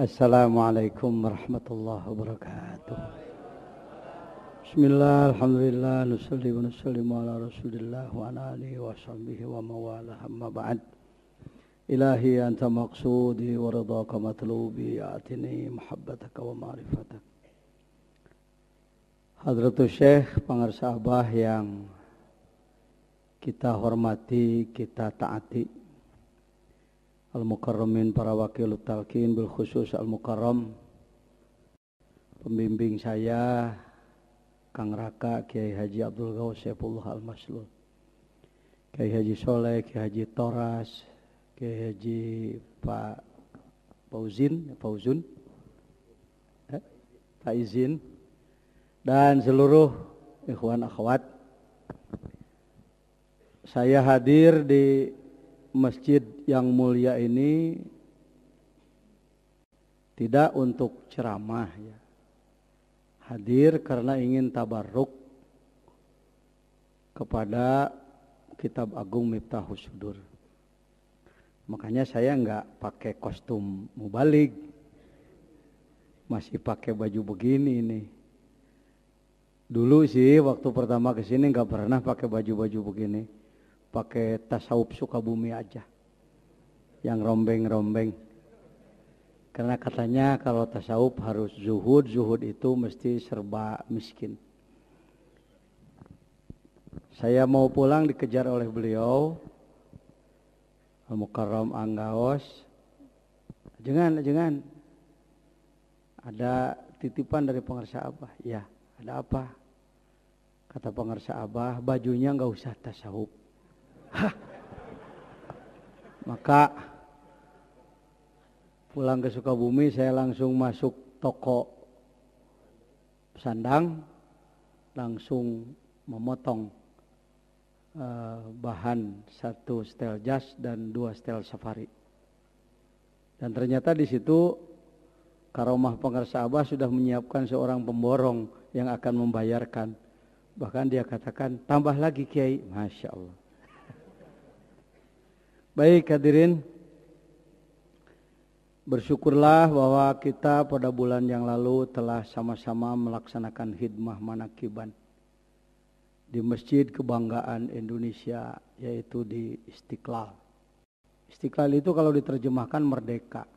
Assalamualaikum warahmatullahi wabarakatuh. Bismillah, alhamdulillah, nusalli wa nusallimu ala rasulillah wa ala alihi wa sahbihi wa mawala hamma ba'd. Ilahi anta maqsudi wa ridhaka matlubi, atini mahabbataka wa ma'rifatak. Hadratu Syekh Pangarsa Abah yang kita hormati, kita taati, Al-Mukarramin para wakil talqin bil khusus Al-Mukarram pembimbing saya Kang Raka Kiai Haji Abdul Ghaus sepuluh Al-Maslul Kiai Haji Soleh, Kiai Haji Toras, Kiai Haji Pak Pauzin Pauzun eh, Pak Izin, dan seluruh ikhwan akhwat. Saya hadir di masjid yang mulia ini tidak untuk ceramah ya. Hadir karena ingin tabarruk kepada kitab agung Miftahus Sudur. Makanya saya nggak pakai kostum mubalig, Masih pakai baju begini ini. Dulu sih waktu pertama ke sini nggak pernah pakai baju-baju begini pakai tasawuf bumi aja yang rombeng-rombeng karena katanya kalau tasawuf harus zuhud zuhud itu mesti serba miskin saya mau pulang dikejar oleh beliau Al-Mukarram Anggaos jangan jangan ada titipan dari pengersa Abah ya ada apa kata pengersa Abah bajunya nggak usah tasawuf Hah. Maka pulang ke Sukabumi saya langsung masuk toko sandang, langsung memotong uh, bahan satu setel jas dan dua setel safari. Dan ternyata di situ Karomah Pengarsa Abah sudah menyiapkan seorang pemborong yang akan membayarkan. Bahkan dia katakan, tambah lagi Kiai. Masya Allah. Baik hadirin, bersyukurlah bahwa kita pada bulan yang lalu telah sama-sama melaksanakan hidmah manakiban di Masjid Kebanggaan Indonesia yaitu di Istiqlal. Istiqlal itu kalau diterjemahkan merdeka.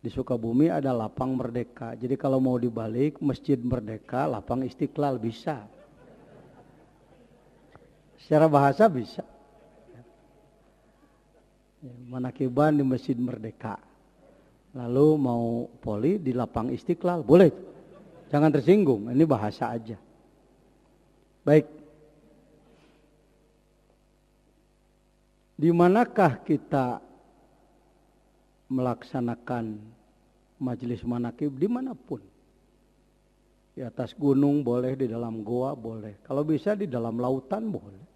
Di Sukabumi ada lapang merdeka. Jadi kalau mau dibalik masjid merdeka, lapang Istiqlal bisa. Secara bahasa bisa. Ya, Manakiban di Masjid Merdeka. Lalu mau poli di lapang Istiqlal, boleh. Jangan tersinggung, ini bahasa aja. Baik. Di manakah kita melaksanakan majelis manakib dimanapun? Di atas gunung boleh, di dalam goa boleh. Kalau bisa di dalam lautan boleh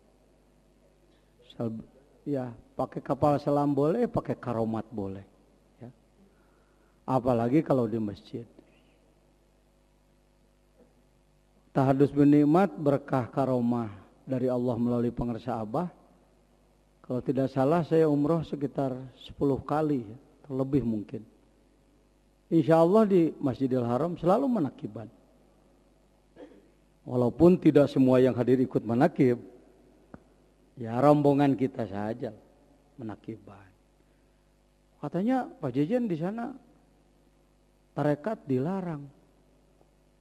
ya pakai kapal selam boleh, pakai karomat boleh. Ya. Apalagi kalau di masjid. Tahadus benikmat berkah karomah dari Allah melalui pengersa Abah. Kalau tidak salah saya umroh sekitar 10 kali, ya, terlebih mungkin. Insya Allah di Masjidil Haram selalu menakiban. Walaupun tidak semua yang hadir ikut menakib, Ya rombongan kita saja menakiban. Katanya Pak Jejen di sana tarekat dilarang.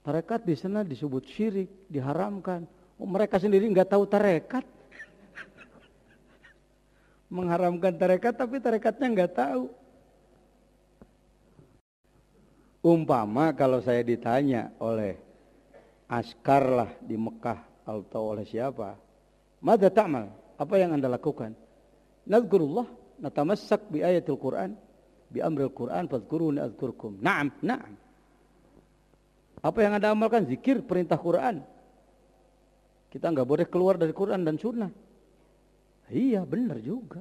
Tarekat di sana disebut syirik, diharamkan. Oh, mereka sendiri nggak tahu tarekat. Mengharamkan tarekat tapi tarekatnya nggak tahu. Umpama kalau saya ditanya oleh askar lah di Mekah atau oleh siapa, mada ta'mal? Apa yang Anda lakukan? Nadkurullah, natamassak bi ayatil Quran, bi amril Quran, fadkuruni adkurkum. Naam, naam. Apa yang Anda amalkan? Zikir, perintah Quran. Kita nggak boleh keluar dari Quran dan sunnah. Iya, benar juga.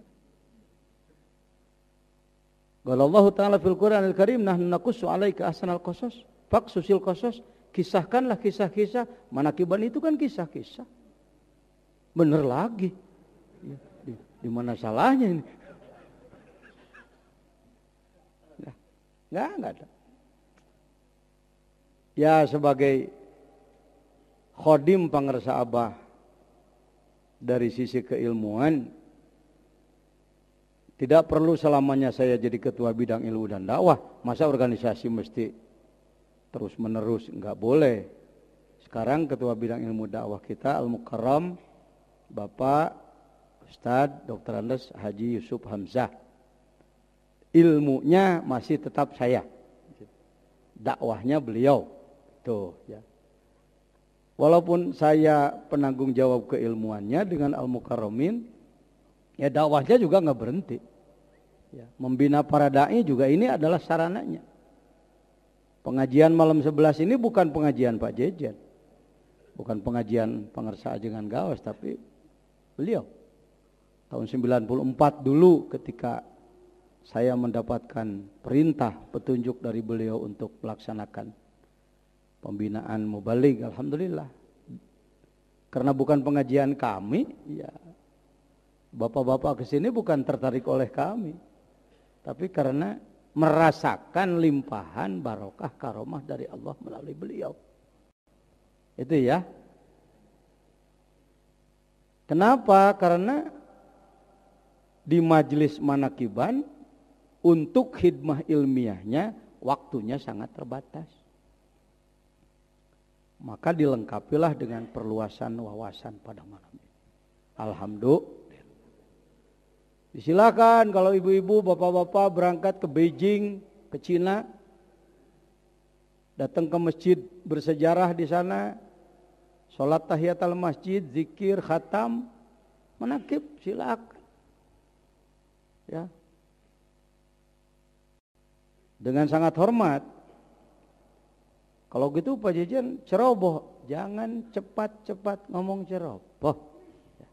Kalau Allah Ta'ala fil Quran al-Karim, nahnu nakussu alaika ahsanal qasas. Faksusil qasas. Kisahkanlah kisah-kisah. Manakiban itu kan kisah-kisah. Benar lagi. Di mana salahnya ini? Nah, enggak, enggak ada. Ya sebagai khodim pangersa abah dari sisi keilmuan tidak perlu selamanya saya jadi ketua bidang ilmu dan dakwah. Masa organisasi mesti terus menerus nggak boleh. Sekarang ketua bidang ilmu dakwah kita Al Mukarram Bapak Ustadz Dr. Andes Haji Yusuf Hamzah. Ilmunya masih tetap saya. Dakwahnya beliau. Tuh ya. Walaupun saya penanggung jawab keilmuannya dengan Al-Mukarramin, ya dakwahnya juga nggak berhenti. Ya, membina para dai juga ini adalah sarananya. Pengajian malam sebelas ini bukan pengajian Pak Jejen. Bukan pengajian pengersa dengan gawas, tapi beliau tahun 94 dulu ketika saya mendapatkan perintah petunjuk dari beliau untuk melaksanakan pembinaan mubalig alhamdulillah karena bukan pengajian kami ya bapak-bapak ke sini bukan tertarik oleh kami tapi karena merasakan limpahan barokah karomah dari Allah melalui beliau itu ya kenapa karena di majelis manakiban untuk khidmah ilmiahnya waktunya sangat terbatas. Maka dilengkapilah dengan perluasan wawasan pada malam ini. Alhamdulillah. Silakan kalau ibu-ibu, bapak-bapak berangkat ke Beijing, ke Cina, datang ke masjid bersejarah di sana, sholat tahiyat al masjid, zikir, khatam, menakib, silakan ya dengan sangat hormat kalau gitu Pak Jejen ceroboh jangan cepat-cepat ngomong ceroboh ya.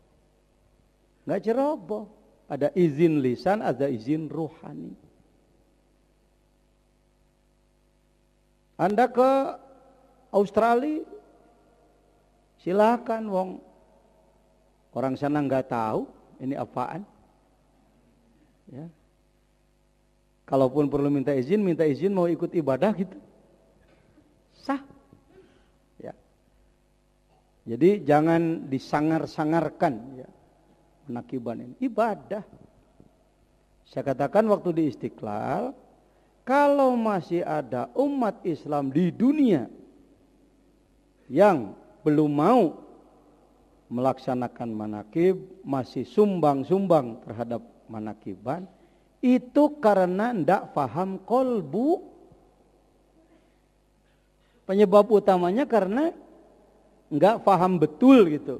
Gak ceroboh ada izin lisan ada izin ruhani Anda ke Australia silakan wong orang sana nggak tahu ini apaan Ya. Kalaupun perlu minta izin, minta izin mau ikut ibadah gitu. Sah. Ya. Jadi jangan disangar-sangarkan ya. Menakiban ini. Ibadah. Saya katakan waktu di Istiqlal, kalau masih ada umat Islam di dunia yang belum mau melaksanakan manakib, masih sumbang-sumbang terhadap manakiban itu karena ndak faham kolbu penyebab utamanya karena nggak faham betul gitu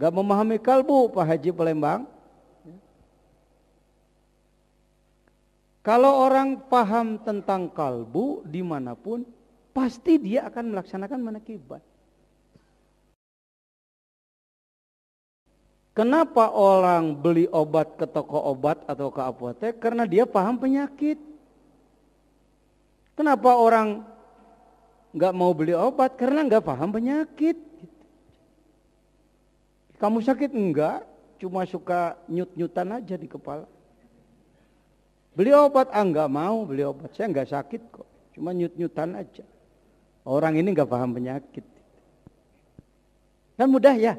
nggak memahami kalbu Pak Haji Palembang kalau orang paham tentang kalbu dimanapun pasti dia akan melaksanakan manakiban. Kenapa orang beli obat ke toko obat atau ke apotek? Karena dia paham penyakit. Kenapa orang nggak mau beli obat? Karena nggak paham penyakit. Kamu sakit enggak? Cuma suka nyut-nyutan aja di kepala. Beli obat, ah nggak mau beli obat. Saya nggak sakit kok. Cuma nyut-nyutan aja. Orang ini nggak paham penyakit. Kan mudah ya,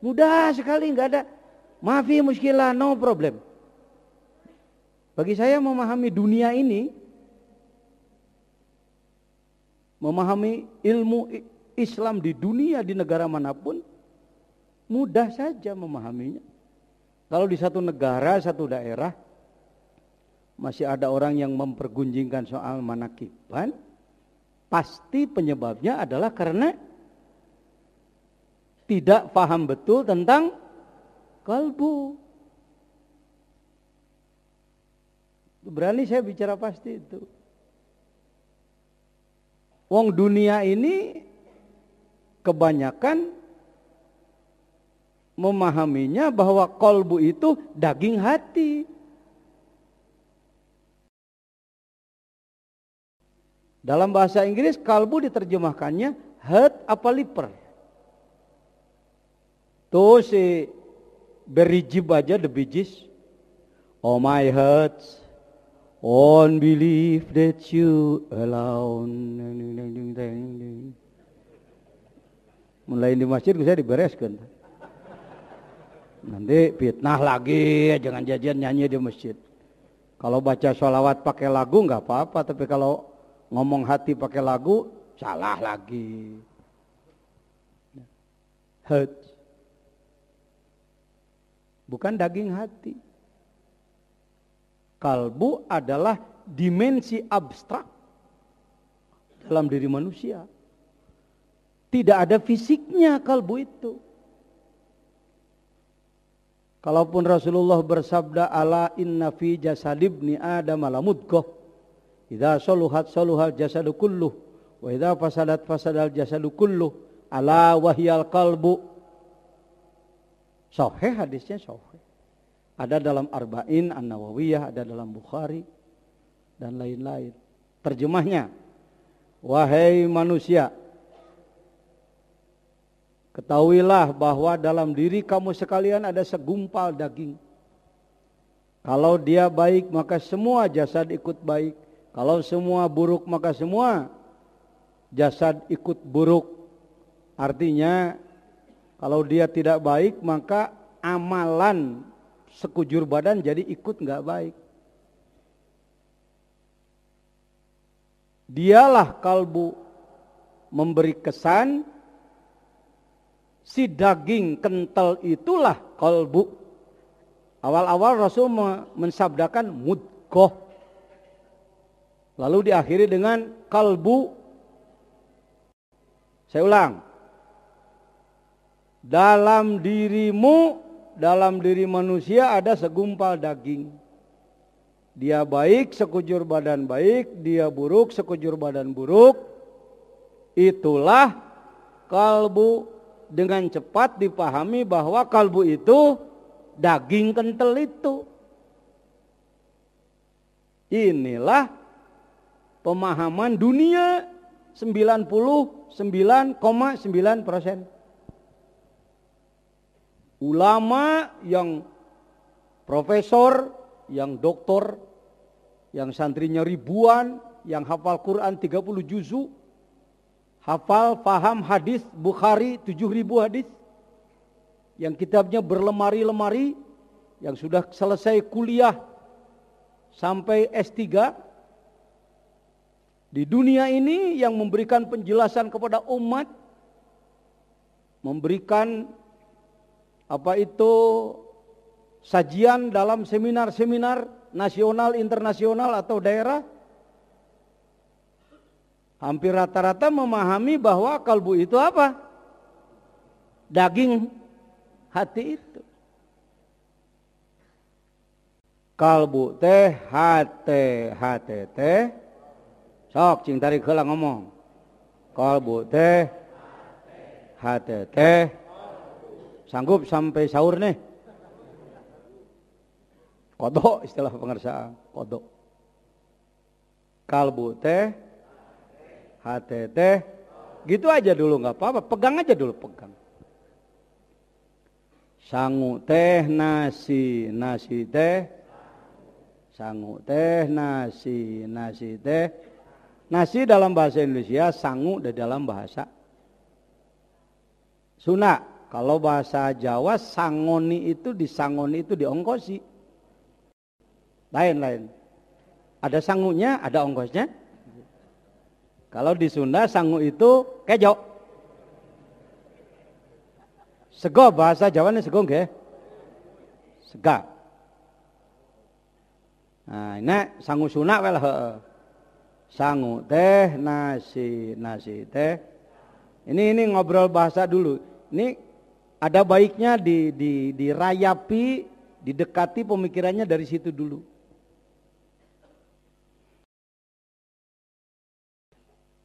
Mudah sekali, nggak ada mafi muskilah, no problem. Bagi saya memahami dunia ini, memahami ilmu Islam di dunia di negara manapun mudah saja memahaminya. Kalau di satu negara, satu daerah masih ada orang yang mempergunjingkan soal manakiban, pasti penyebabnya adalah karena tidak paham betul tentang kalbu. Berani saya bicara pasti itu. Wong dunia ini kebanyakan memahaminya bahwa kalbu itu daging hati. Dalam bahasa Inggris kalbu diterjemahkannya heart apa liver. Tuh si berijib aja the bijis. Oh my heart, on belief that you alone. Mulai di masjid saya dibereskan. Nanti fitnah lagi, jangan jajan nyanyi di masjid. Kalau baca sholawat pakai lagu nggak apa-apa, tapi kalau ngomong hati pakai lagu salah lagi. Hurt bukan daging hati. Kalbu adalah dimensi abstrak dalam diri manusia. Tidak ada fisiknya kalbu itu. Kalaupun Rasulullah bersabda ala inna fi jasadibni adam ala mudgoh. Idza saluhat saluhal jasadu kulluh. Wa idza fasadat fasadal jasadu kulluh. Ala wahyal kalbu. Sahih hadisnya sahih. Ada dalam Arba'in, An-Nawawiyah, ada dalam Bukhari, dan lain-lain. Terjemahnya, Wahai manusia, ketahuilah bahwa dalam diri kamu sekalian ada segumpal daging. Kalau dia baik maka semua jasad ikut baik. Kalau semua buruk maka semua jasad ikut buruk. Artinya kalau dia tidak baik maka amalan sekujur badan jadi ikut nggak baik. Dialah kalbu memberi kesan si daging kental itulah kalbu. Awal-awal Rasul mensabdakan mudkoh. Lalu diakhiri dengan kalbu. Saya ulang dalam dirimu, dalam diri manusia ada segumpal daging. Dia baik, sekujur badan baik, dia buruk, sekujur badan buruk. Itulah kalbu dengan cepat dipahami bahwa kalbu itu daging kental itu. Inilah pemahaman dunia 99,9 persen ulama yang profesor, yang doktor, yang santrinya ribuan, yang hafal Quran 30 juzu, hafal, faham hadis Bukhari 7000 hadis, yang kitabnya berlemari-lemari, yang sudah selesai kuliah sampai S3, di dunia ini yang memberikan penjelasan kepada umat, memberikan apa itu sajian dalam seminar-seminar nasional, internasional atau daerah hampir rata-rata memahami bahwa kalbu itu apa? Daging hati itu. Kalbu teh hati hati teh sok cing tarik ngomong. Kalbu teh hati teh Sanggup sampai sahur nih. Kodok istilah pengersaan. Kodok. Kalbu teh. Hati teh. Gitu aja dulu nggak apa-apa. Pegang aja dulu pegang. Sangu teh nasi, nasi teh. Sangu teh nasi, nasi teh. Nasi dalam bahasa Indonesia, sangu di dalam bahasa suna. Kalau bahasa Jawa sangoni itu di sangoni itu diongkosi. Lain-lain. Ada sangunya, ada ongkosnya. Kalau di Sunda sangu itu kejo. Sego bahasa Jawa ini sego nggih. Sega. Nah, ini sangu Sunda well heeh. Sangu teh nasi, nasi teh. Ini ini ngobrol bahasa dulu. Ini ada baiknya di, di, dirayapi, didekati pemikirannya dari situ dulu.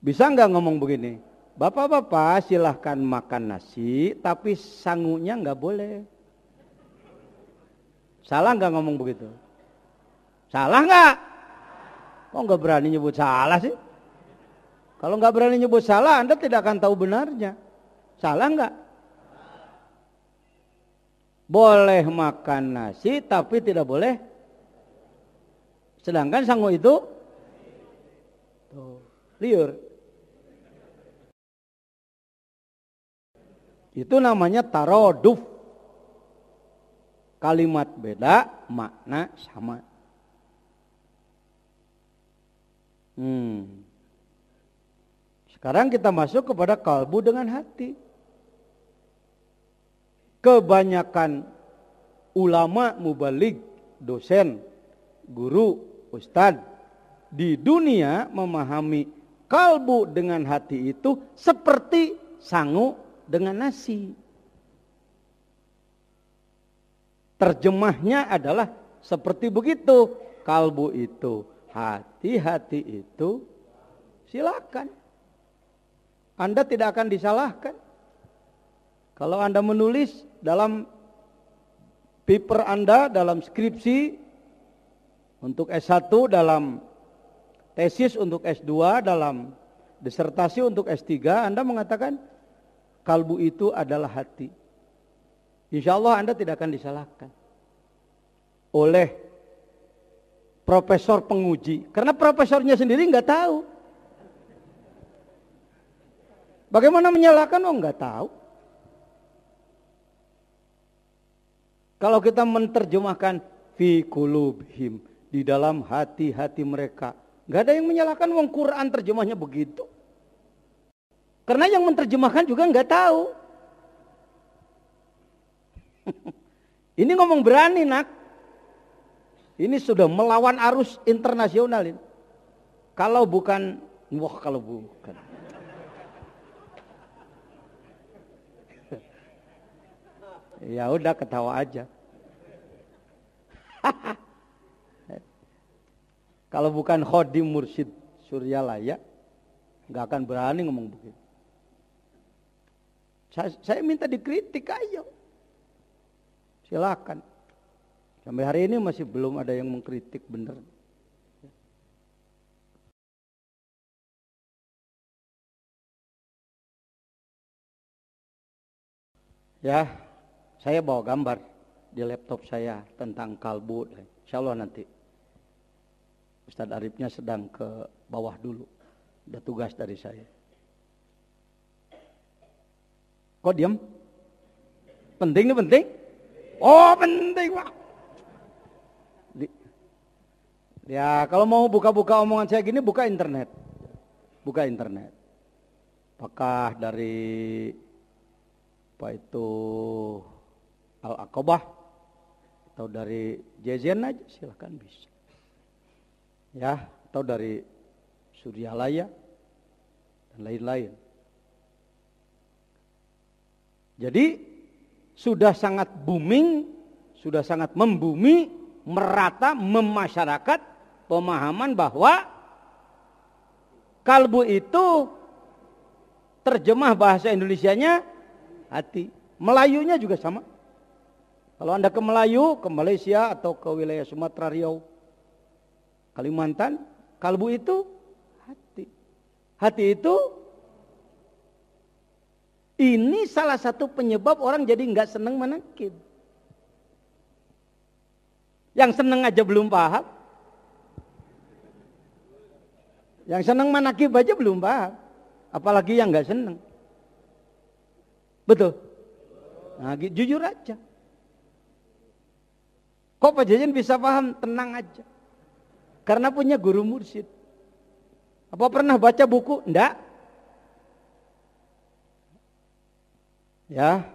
Bisa nggak ngomong begini? Bapak-bapak silahkan makan nasi, tapi sangunya nggak boleh. Salah nggak ngomong begitu? Salah nggak? Kok nggak berani nyebut salah sih? Kalau nggak berani nyebut salah, Anda tidak akan tahu benarnya. Salah nggak? boleh makan nasi tapi tidak boleh sedangkan sanggup itu tuh, liur itu namanya taroduf kalimat beda makna sama hmm. sekarang kita masuk kepada kalbu dengan hati kebanyakan ulama mubalik, dosen, guru, ustad di dunia memahami kalbu dengan hati itu seperti sangu dengan nasi. Terjemahnya adalah seperti begitu. Kalbu itu, hati-hati itu silakan. Anda tidak akan disalahkan. Kalau Anda menulis dalam paper Anda, dalam skripsi, untuk S1, dalam tesis untuk S2, dalam disertasi untuk S3, Anda mengatakan kalbu itu adalah hati. Insya Allah Anda tidak akan disalahkan oleh profesor penguji. Karena profesornya sendiri nggak tahu. Bagaimana menyalahkan? Oh nggak tahu. Kalau kita menerjemahkan fi kulubhim di dalam hati-hati mereka, nggak ada yang menyalahkan wong Quran terjemahnya begitu. Karena yang menerjemahkan juga nggak tahu. ini ngomong berani nak. Ini sudah melawan arus internasional ini. Kalau bukan, wah kalau bukan. Ya udah ketawa aja. Kalau bukan khodim mursyid Laya, nggak akan berani ngomong begitu. Saya, saya minta dikritik ayo. Silakan. Sampai hari ini masih belum ada yang mengkritik bener. Ya, saya bawa gambar di laptop saya tentang kalbu. Insya Allah nanti. Ustadz Arifnya sedang ke bawah dulu. Ada tugas dari saya. Kok diam? Penting nih penting? Oh penting pak. ya kalau mau buka-buka omongan saya gini buka internet. Buka internet. Apakah dari apa itu Kobah atau dari Jezen aja silahkan bisa. Ya, atau dari Suryalaya dan lain-lain. Jadi sudah sangat booming, sudah sangat membumi, merata, memasyarakat pemahaman bahwa kalbu itu terjemah bahasa Indonesianya hati. Melayunya juga sama. Kalau Anda ke Melayu, ke Malaysia atau ke wilayah Sumatera Riau, Kalimantan, kalbu itu hati. Hati itu ini salah satu penyebab orang jadi nggak senang menangkit. Yang senang aja belum paham. Yang senang menakib aja belum paham. Apalagi yang nggak senang. Betul? Nah, jujur aja. Kok Pak Jajan bisa paham? Tenang aja. Karena punya guru mursyid. Apa pernah baca buku? Enggak. Ya.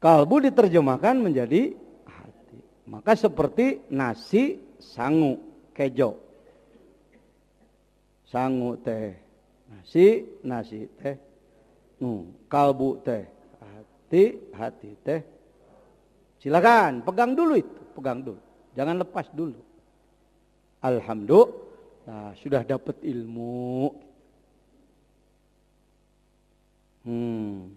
Kalbu diterjemahkan menjadi hati. Maka seperti nasi sangu kejo. Sangu teh nasi, nasi teh. Hmm, kalbu teh hati, hati teh Silakan, pegang dulu itu, pegang dulu. Jangan lepas dulu. Alhamdulillah, nah, sudah dapat ilmu. Hmm.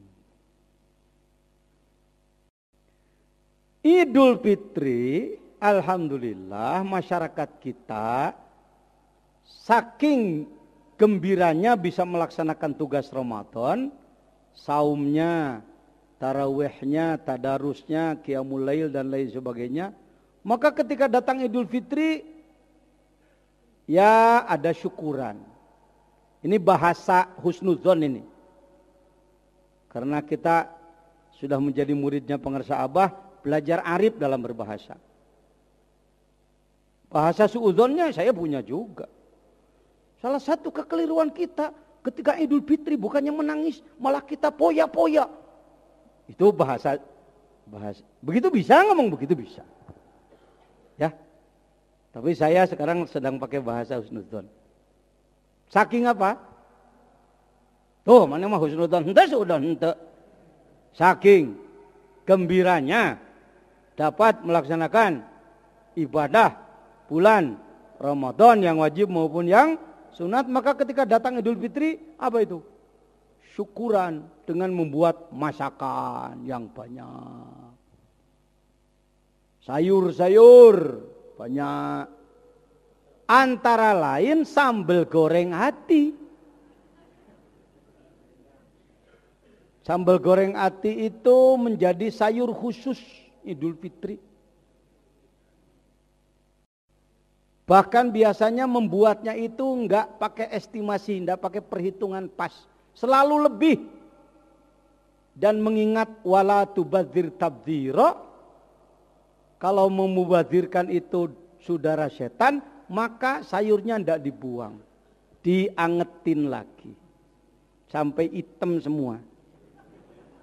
Idul Fitri, alhamdulillah masyarakat kita saking gembiranya bisa melaksanakan tugas Ramadan, saumnya tarawihnya, tadarusnya, qiyamul lail dan lain sebagainya. Maka ketika datang Idul Fitri ya ada syukuran. Ini bahasa husnuzon ini. Karena kita sudah menjadi muridnya pengersa Abah, belajar arif dalam berbahasa. Bahasa suudonnya saya punya juga. Salah satu kekeliruan kita ketika Idul Fitri bukannya menangis, malah kita poya-poya. Itu bahasa bahasa. Begitu bisa ngomong begitu bisa. Ya. Tapi saya sekarang sedang pakai bahasa husnudzon. Saking apa? Tuh, mana mah husnudzon hente sudah hente. Saking gembiranya dapat melaksanakan ibadah bulan Ramadan yang wajib maupun yang sunat, maka ketika datang Idul Fitri, apa itu? syukuran dengan membuat masakan yang banyak. Sayur-sayur banyak. Antara lain sambal goreng hati. Sambal goreng hati itu menjadi sayur khusus Idul Fitri. Bahkan biasanya membuatnya itu enggak pakai estimasi, enggak pakai perhitungan pas Selalu lebih. Dan mengingat wala tubadzir tabdhira Kalau memubadzirkan itu saudara setan, maka sayurnya tidak dibuang. Diangetin lagi. Sampai hitam semua.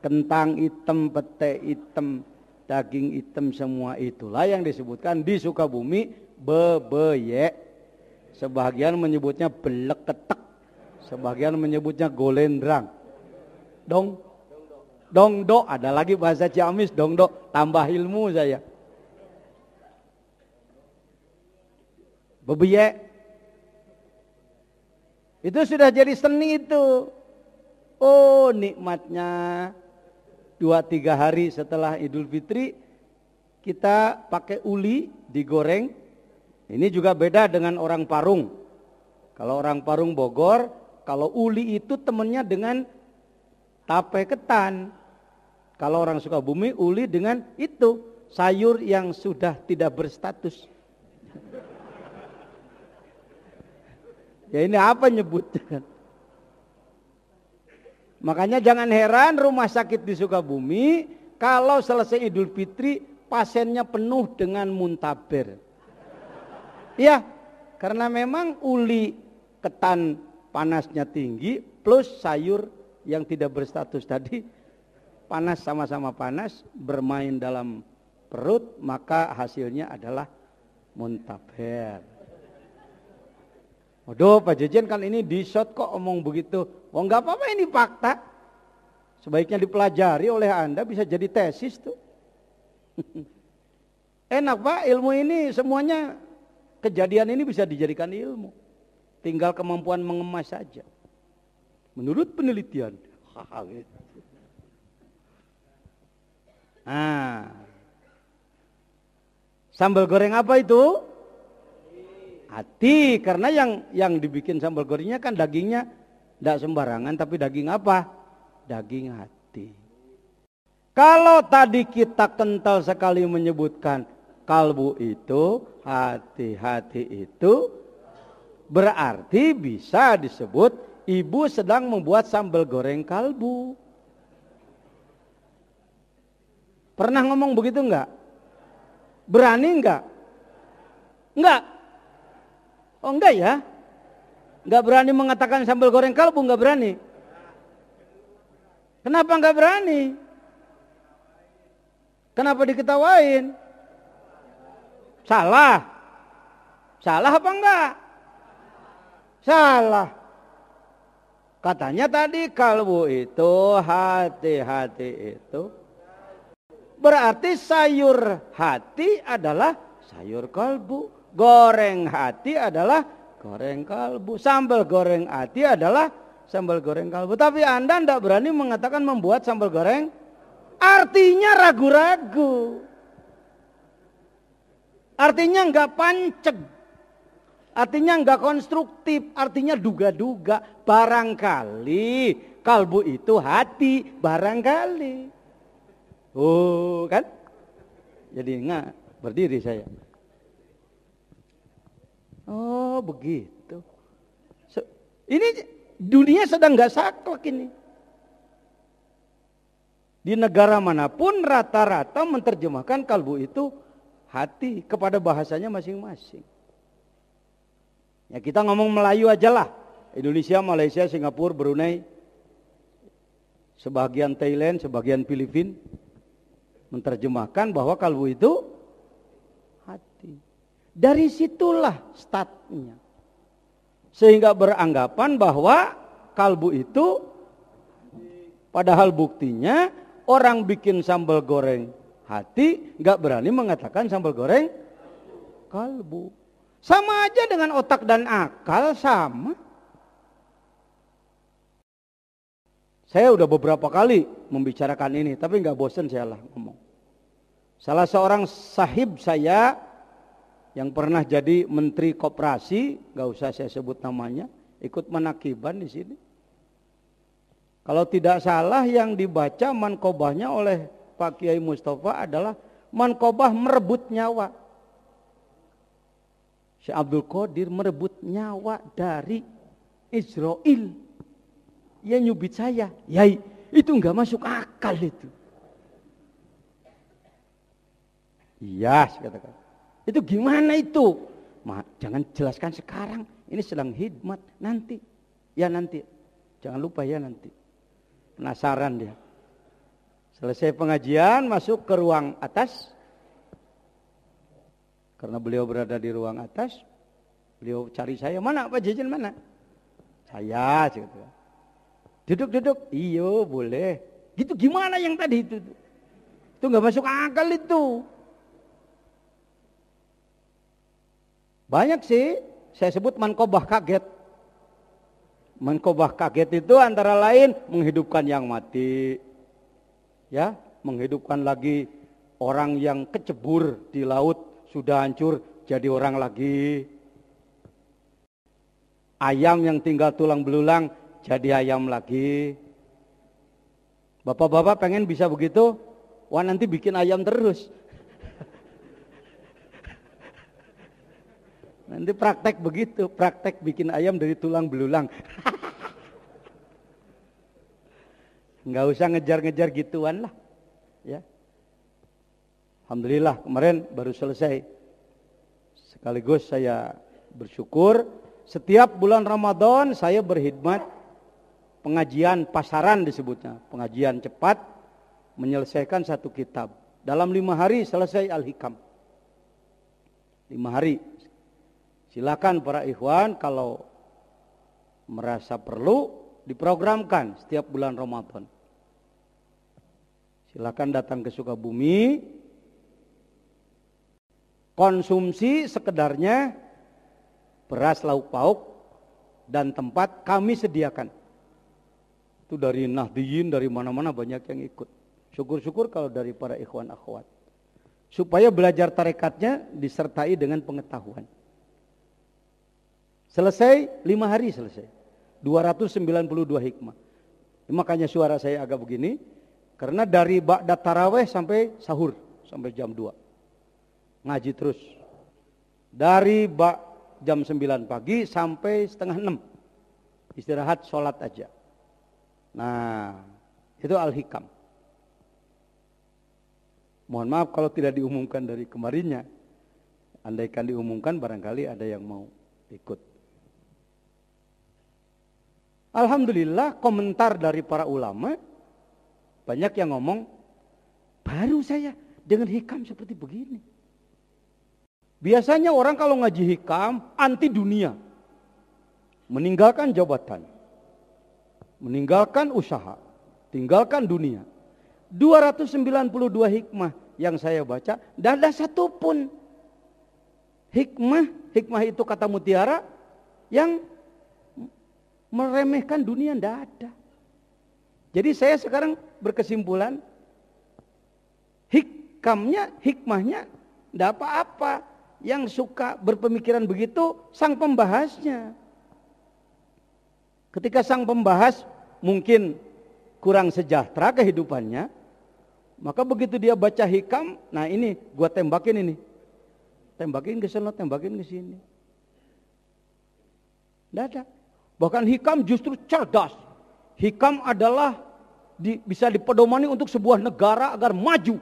Kentang hitam, pete hitam, daging hitam semua itulah yang disebutkan di Sukabumi bebeyek. Sebagian menyebutnya belek ketek. Sebagian menyebutnya golendrang. Dong, dongdo. Ada lagi bahasa Ciamis, dongdo. Tambah ilmu saya. Bebiye. Itu sudah jadi seni itu. Oh nikmatnya. Dua tiga hari setelah Idul Fitri. Kita pakai uli digoreng. Ini juga beda dengan orang parung. Kalau orang parung Bogor kalau uli itu temennya dengan tape ketan. Kalau orang suka bumi, uli dengan itu sayur yang sudah tidak berstatus. ya ini apa nyebut? Makanya jangan heran rumah sakit di Sukabumi kalau selesai Idul Fitri pasiennya penuh dengan muntaber. Iya, karena memang uli ketan panasnya tinggi plus sayur yang tidak berstatus tadi panas sama-sama panas bermain dalam perut maka hasilnya adalah muntaber. Waduh Pak Jejen kan ini di shot kok omong begitu. Oh nggak apa-apa ini fakta. Sebaiknya dipelajari oleh Anda bisa jadi tesis tuh. Enak Pak ilmu ini semuanya kejadian ini bisa dijadikan ilmu. Tinggal kemampuan mengemas saja. Menurut penelitian. Nah, sambal goreng apa itu? Hati, karena yang yang dibikin sambal gorengnya kan dagingnya tidak sembarangan, tapi daging apa? Daging hati. Kalau tadi kita kental sekali menyebutkan kalbu itu, hati-hati itu Berarti bisa disebut ibu sedang membuat sambal goreng kalbu. Pernah ngomong begitu enggak? Berani enggak? Enggak. Oh enggak ya? Enggak berani mengatakan sambal goreng kalbu enggak berani. Kenapa enggak berani? Kenapa diketawain? Salah. Salah apa enggak? Salah. Katanya tadi kalbu itu hati-hati itu. Berarti sayur hati adalah sayur kalbu. Goreng hati adalah goreng kalbu. Sambal goreng hati adalah sambal goreng kalbu. Tapi Anda tidak berani mengatakan membuat sambal goreng. Artinya ragu-ragu. Artinya nggak panceg. Artinya nggak konstruktif, artinya duga-duga. Barangkali kalbu itu hati, barangkali. Oh kan? Jadi nggak berdiri saya. Oh begitu. Ini dunia sedang nggak saklek ini. Di negara manapun rata-rata menerjemahkan kalbu itu hati kepada bahasanya masing-masing. Ya kita ngomong Melayu aja lah. Indonesia, Malaysia, Singapura, Brunei, sebagian Thailand, sebagian Filipin, menerjemahkan bahwa kalbu itu hati. Dari situlah statnya. Sehingga beranggapan bahwa kalbu itu padahal buktinya orang bikin sambal goreng hati nggak berani mengatakan sambal goreng kalbu. Sama aja dengan otak dan akal, sama. Saya udah beberapa kali membicarakan ini, tapi nggak bosen saya lah ngomong. Salah seorang sahib saya yang pernah jadi menteri koperasi, nggak usah saya sebut namanya, ikut menakiban di sini. Kalau tidak salah yang dibaca mankobahnya oleh Pak Kiai Mustafa adalah mankobah merebut nyawa. Syekh Abdul Qadir merebut nyawa dari Israel. Ia nyubit saya. Yai, itu enggak masuk akal itu. Iya, yes, katakan. Itu gimana itu? Ma, jangan jelaskan sekarang. Ini sedang hikmat nanti. Ya nanti. Jangan lupa ya nanti. Penasaran dia. Selesai pengajian masuk ke ruang atas. Karena beliau berada di ruang atas, beliau cari saya, mana Pak Jajan mana? Saya, gitu. Duduk-duduk, iyo boleh. Gitu gimana yang tadi itu? Itu nggak masuk akal itu. Banyak sih, saya sebut mankobah kaget. Mankobah kaget itu antara lain menghidupkan yang mati. Ya, menghidupkan lagi orang yang kecebur di laut sudah hancur jadi orang lagi. Ayam yang tinggal tulang belulang jadi ayam lagi. Bapak-bapak pengen bisa begitu? Wah nanti bikin ayam terus. nanti praktek begitu, praktek bikin ayam dari tulang belulang. Nggak usah ngejar-ngejar gituan lah. Ya. Alhamdulillah kemarin baru selesai. Sekaligus saya bersyukur setiap bulan Ramadan saya berkhidmat pengajian pasaran disebutnya. Pengajian cepat menyelesaikan satu kitab. Dalam lima hari selesai Al-Hikam. Lima hari. Silakan para ikhwan kalau merasa perlu diprogramkan setiap bulan Ramadan. Silakan datang ke Sukabumi, Konsumsi sekedarnya beras lauk pauk dan tempat kami sediakan. Itu dari Nahdiyin, dari mana-mana banyak yang ikut. Syukur-syukur kalau dari para ikhwan akhwat. Supaya belajar tarekatnya disertai dengan pengetahuan. Selesai, lima hari selesai. 292 hikmah. Makanya suara saya agak begini. Karena dari Ba'da Taraweh sampai sahur. Sampai jam 2 ngaji terus. Dari bak jam 9 pagi sampai setengah 6. Istirahat sholat aja. Nah, itu al-hikam. Mohon maaf kalau tidak diumumkan dari kemarinnya. Andaikan diumumkan barangkali ada yang mau ikut. Alhamdulillah komentar dari para ulama banyak yang ngomong baru saya dengan hikam seperti begini. Biasanya orang kalau ngaji hikam anti dunia. Meninggalkan jabatan. Meninggalkan usaha. Tinggalkan dunia. 292 hikmah yang saya baca. Dan ada satu pun hikmah. Hikmah itu kata mutiara yang meremehkan dunia. Tidak ada. Jadi saya sekarang berkesimpulan. Hikamnya, hikmahnya tidak apa-apa yang suka berpemikiran begitu sang pembahasnya. Ketika sang pembahas mungkin kurang sejahtera kehidupannya, maka begitu dia baca hikam, nah ini gua tembakin ini. Tembakin ke sana, tembakin ke sini. Tidak Bahkan hikam justru cerdas. Hikam adalah di, bisa dipedomani untuk sebuah negara agar maju.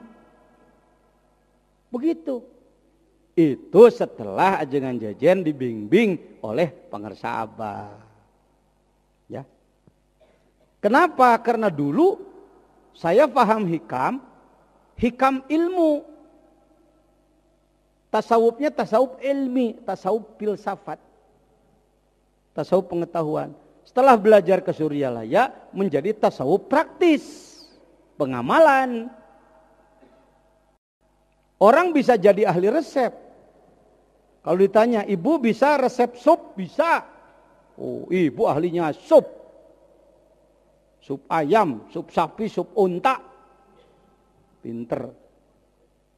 Begitu itu setelah ajengan jajan dibimbing oleh pengersa abah. Ya. Kenapa? Karena dulu saya paham hikam, hikam ilmu. Tasawufnya tasawuf ilmi, tasawuf filsafat. Tasawuf pengetahuan. Setelah belajar ke Suryalaya menjadi tasawuf praktis. Pengamalan. Orang bisa jadi ahli resep kalau ditanya, ibu bisa resep sup? Bisa. Oh, ibu ahlinya sup. Sup ayam, sup sapi, sup unta. Pinter.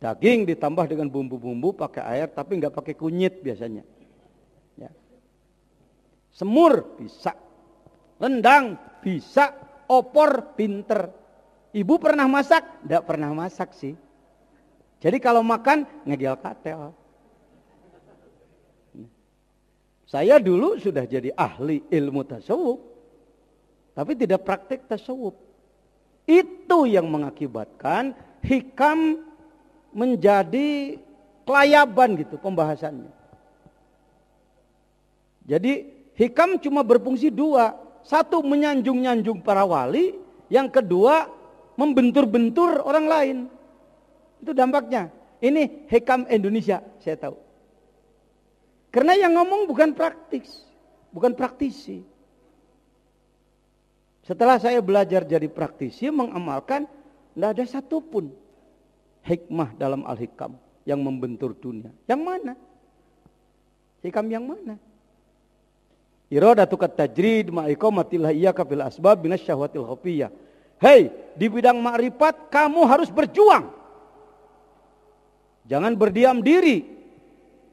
Daging ditambah dengan bumbu-bumbu pakai air, tapi nggak pakai kunyit biasanya. Ya. Semur bisa. lendang bisa. Opor pinter. Ibu pernah masak? Nggak pernah masak sih. Jadi kalau makan ngegel katel. Saya dulu sudah jadi ahli ilmu tasawuf, tapi tidak praktek tasawuf. Itu yang mengakibatkan hikam menjadi kelayaban gitu pembahasannya. Jadi hikam cuma berfungsi dua. Satu menyanjung-nyanjung para wali, yang kedua membentur-bentur orang lain. Itu dampaknya. Ini hikam Indonesia, saya tahu. Karena yang ngomong bukan praktis, bukan praktisi. Setelah saya belajar jadi praktisi, mengamalkan, tidak ada satupun hikmah dalam al-hikam yang membentur dunia. Yang mana? Hikam yang mana? Iradatu tajrid ma'iqamatillah iyyaka bil asbab binas syahwatil khafiyah. Hei, di bidang makrifat kamu harus berjuang. Jangan berdiam diri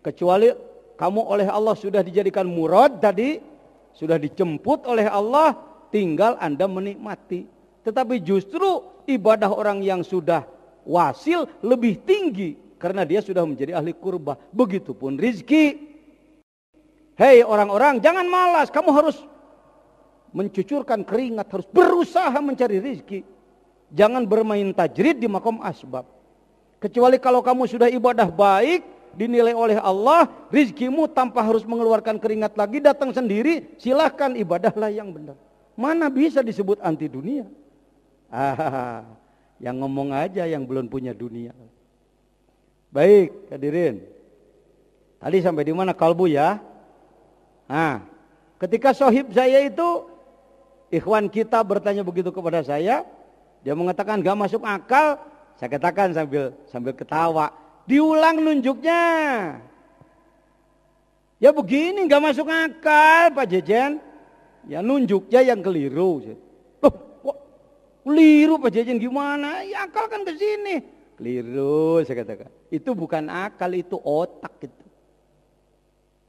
kecuali kamu oleh Allah sudah dijadikan murad tadi, sudah dijemput oleh Allah, tinggal Anda menikmati. Tetapi justru ibadah orang yang sudah wasil lebih tinggi karena dia sudah menjadi ahli kurba. Begitupun rizki. Hei orang-orang, jangan malas. Kamu harus mencucurkan keringat, harus berusaha mencari rizki. Jangan bermain tajrid di makom asbab. Kecuali kalau kamu sudah ibadah baik, dinilai oleh Allah, rizkimu tanpa harus mengeluarkan keringat lagi, datang sendiri, silahkan ibadahlah yang benar. Mana bisa disebut anti dunia? Ah, yang ngomong aja yang belum punya dunia. Baik, hadirin. Tadi sampai di mana kalbu ya? Nah, ketika sohib saya itu, ikhwan kita bertanya begitu kepada saya, dia mengatakan gak masuk akal, saya katakan sambil sambil ketawa, Diulang nunjuknya. Ya begini nggak masuk akal Pak Jejen. Ya nunjuknya yang keliru. Loh, kok keliru Pak Jejen gimana? Ya akal kan ke sini. Keliru saya katakan. Itu bukan akal, itu otak itu.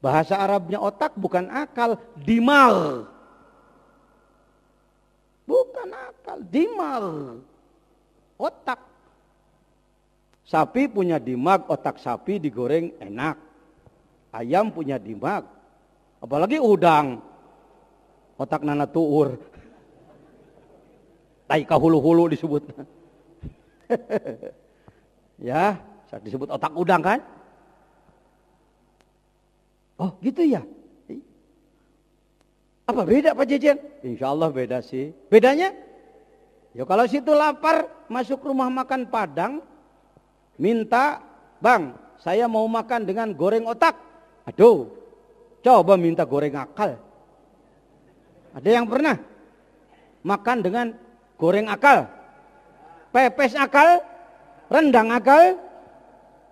Bahasa Arabnya otak bukan akal, dimar. Bukan akal, dimar. Otak. Sapi punya dimak, otak sapi digoreng enak. Ayam punya dimak, apalagi udang. Otak nana tuur. Taika hulu-hulu disebut. ya, disebut otak udang kan? Oh gitu ya? Apa beda Pak Jejen? Insya Allah beda sih. Bedanya? Ya kalau situ lapar, masuk rumah makan Padang, minta, "Bang, saya mau makan dengan goreng otak." Aduh. Coba minta goreng akal. Ada yang pernah makan dengan goreng akal? Pepes akal? Rendang akal?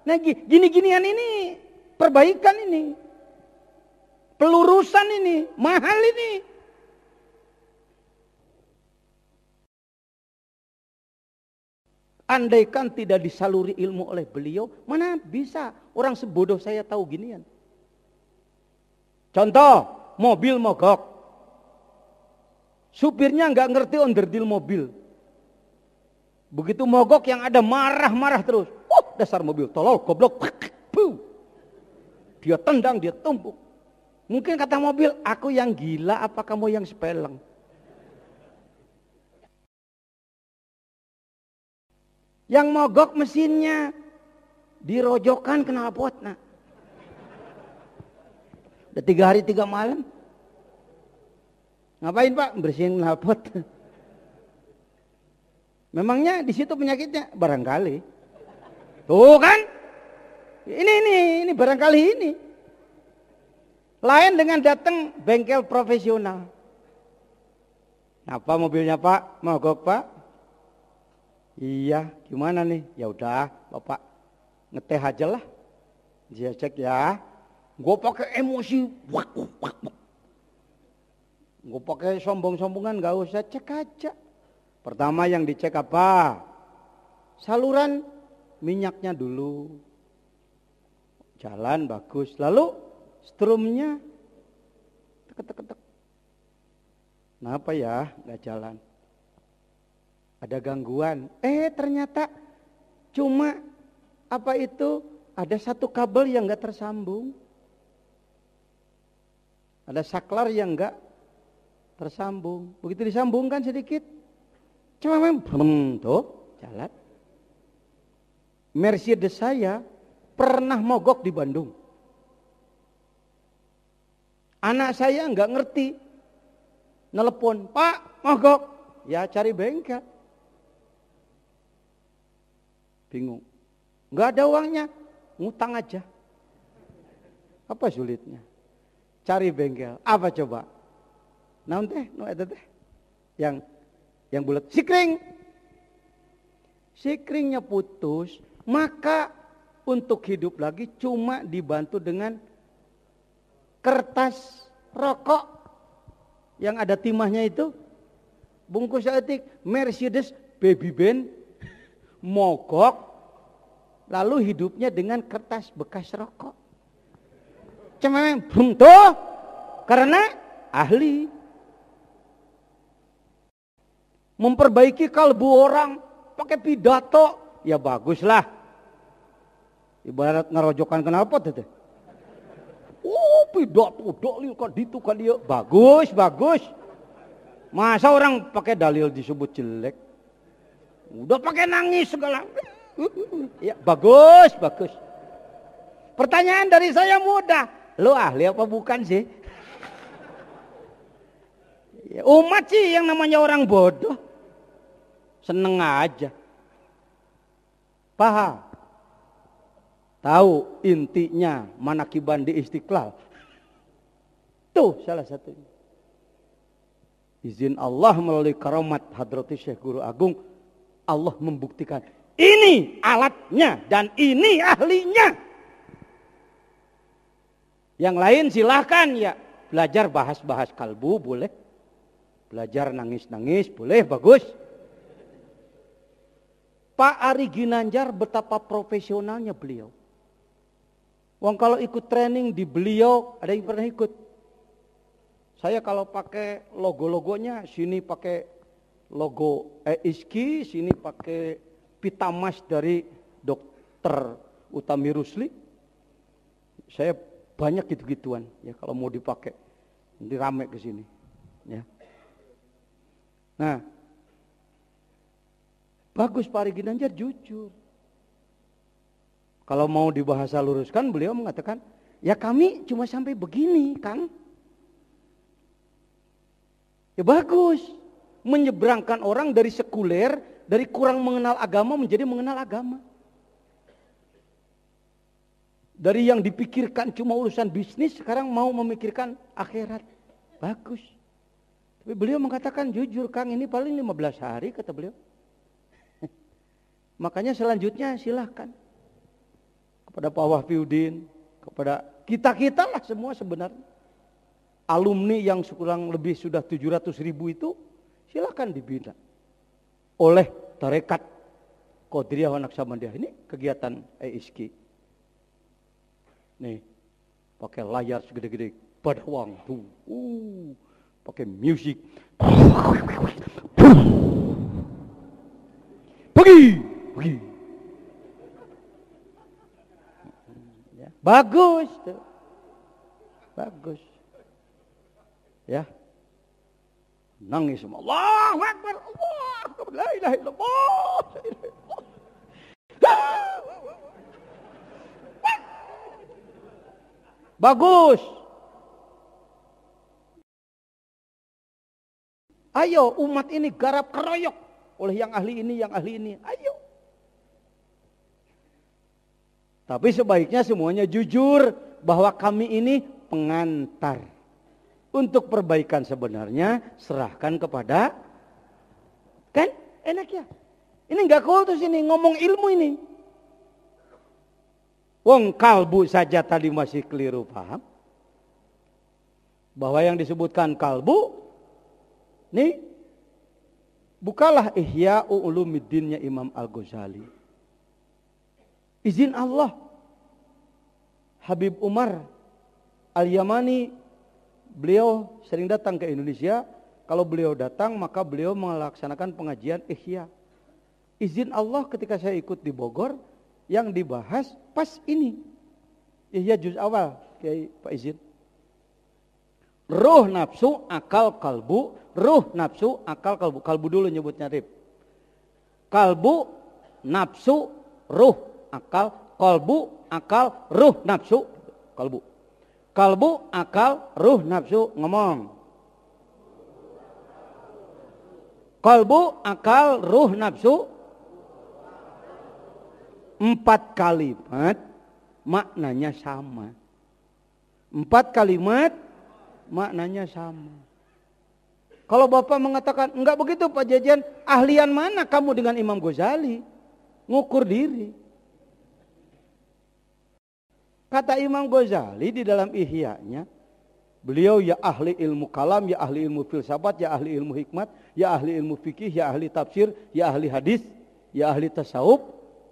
Nah, gini-ginian ini perbaikan ini. Pelurusan ini, mahal ini. Andaikan tidak disaluri ilmu oleh beliau, mana bisa orang sebodoh saya tahu ginian. Contoh, mobil mogok. Supirnya nggak ngerti onderdil mobil. Begitu mogok yang ada marah-marah terus. Oh, dasar mobil tolol, goblok. Dia tendang, dia tumpuk. Mungkin kata mobil, aku yang gila apa kamu yang sepeleng? Yang mogok mesinnya. Dirojokan kenal potna. Udah tiga hari tiga malam. Ngapain pak? Bersihin kenal Memangnya di situ penyakitnya? Barangkali. Tuh kan? Ini, ini, ini barangkali ini. Lain dengan datang bengkel profesional. Apa mobilnya pak? Mogok pak? Iya, gimana nih? Ya udah, Bapak ngeteh aja lah. Dia cek ya. Gue pakai emosi. Gue pakai sombong-sombongan gak usah cek aja. Pertama yang dicek apa? Saluran minyaknya dulu. Jalan bagus. Lalu strumnya tek tek tek. Kenapa ya Gak jalan? ada gangguan. Eh ternyata cuma apa itu ada satu kabel yang nggak tersambung. Ada saklar yang nggak tersambung. Begitu disambungkan sedikit, cuma memang tuh jalan. Mercedes saya pernah mogok di Bandung. Anak saya nggak ngerti. Nelpon, Pak, mogok. Ya cari bengkel. Bingung. Nggak ada uangnya, ngutang aja. Apa sulitnya? Cari bengkel. Apa coba? Naon teh, nu eta teh. Yang yang bulat sikring. Sikringnya putus, maka untuk hidup lagi cuma dibantu dengan kertas rokok yang ada timahnya itu bungkus etik Mercedes baby band mogok, lalu hidupnya dengan kertas bekas rokok. Cemen bum tuh, karena ahli. Memperbaiki kalbu orang pakai pidato, ya baguslah. Ibarat ngerojokan kenapa tuh? Oh pidato dalil kok itu kali ya. Bagus, bagus. Masa orang pakai dalil disebut jelek? Udah pakai nangis segala. ya, bagus, bagus. Pertanyaan dari saya mudah. Lo ahli apa bukan sih? ya, umat sih yang namanya orang bodoh. Seneng aja. Paham? Tahu intinya manakiban di istiqlal. Tuh salah satunya. Izin Allah melalui karomat Hadrati Syekh Guru Agung Allah membuktikan ini alatnya dan ini ahlinya. Yang lain silahkan ya belajar bahas-bahas kalbu boleh. Belajar nangis-nangis boleh bagus. Pak Ari Ginanjar betapa profesionalnya beliau. Wong kalau ikut training di beliau ada yang pernah ikut. Saya kalau pakai logo-logonya sini pakai logo EISKI, eh, sini pakai pita emas dari dokter Utami Rusli. Saya banyak gitu-gituan ya kalau mau dipakai nanti rame ke sini ya. Nah, bagus Pak Ari Ginanjar jujur. Kalau mau dibahasa luruskan beliau mengatakan, ya kami cuma sampai begini Kang. Ya bagus, menyeberangkan orang dari sekuler, dari kurang mengenal agama menjadi mengenal agama. Dari yang dipikirkan cuma urusan bisnis sekarang mau memikirkan akhirat. Bagus. Tapi beliau mengatakan jujur Kang ini paling 15 hari kata beliau. Makanya selanjutnya silahkan. Kepada Pak Wahfiuddin, kepada kita-kita lah semua sebenarnya. Alumni yang kurang lebih sudah 700 ribu itu silahkan dibina oleh tarekat Qadiriyah dia Ini kegiatan EISKI. Nih, pakai layar segede-gede uang tuh. Uh, pakai musik. Pergi, pergi. Ya, bagus Bagus. Ya, Nangis semua. Allah Akbar. Allah La ilaha illallah. Bagus. Ayo umat ini garap keroyok oleh yang ahli ini, yang ahli ini. Ayo. Tapi sebaiknya semuanya jujur bahwa kami ini pengantar. Untuk perbaikan sebenarnya serahkan kepada kan enak ya. Ini nggak kultus ini ngomong ilmu ini. Wong kalbu saja tadi masih keliru paham bahwa yang disebutkan kalbu nih bukalah Ihya ulumiddinnya Imam Al-Ghazali. Izin Allah Habib Umar Al-Yamani beliau sering datang ke Indonesia. Kalau beliau datang, maka beliau melaksanakan pengajian Ihya. Izin Allah ketika saya ikut di Bogor, yang dibahas pas ini. Ihya juz awal, Kiai Pak Izin. Ruh nafsu, akal kalbu. Ruh nafsu, akal kalbu. Kalbu dulu nyebutnya Rib. Kalbu, nafsu, ruh, akal. Kalbu, akal, ruh, nafsu, kalbu. Kalbu akal, ruh nafsu ngomong. Kalbu akal, ruh nafsu empat kalimat maknanya sama. Empat kalimat maknanya sama. Kalau Bapak mengatakan, enggak begitu Pak Jajan, ahlian mana kamu dengan Imam Ghazali? Ngukur diri. Kata Imam Ghazali di dalam ihya'nya, beliau ya ahli ilmu kalam, ya ahli ilmu filsafat, ya ahli ilmu hikmat, ya ahli ilmu fikih, ya ahli tafsir, ya ahli hadis, ya ahli tasawuf.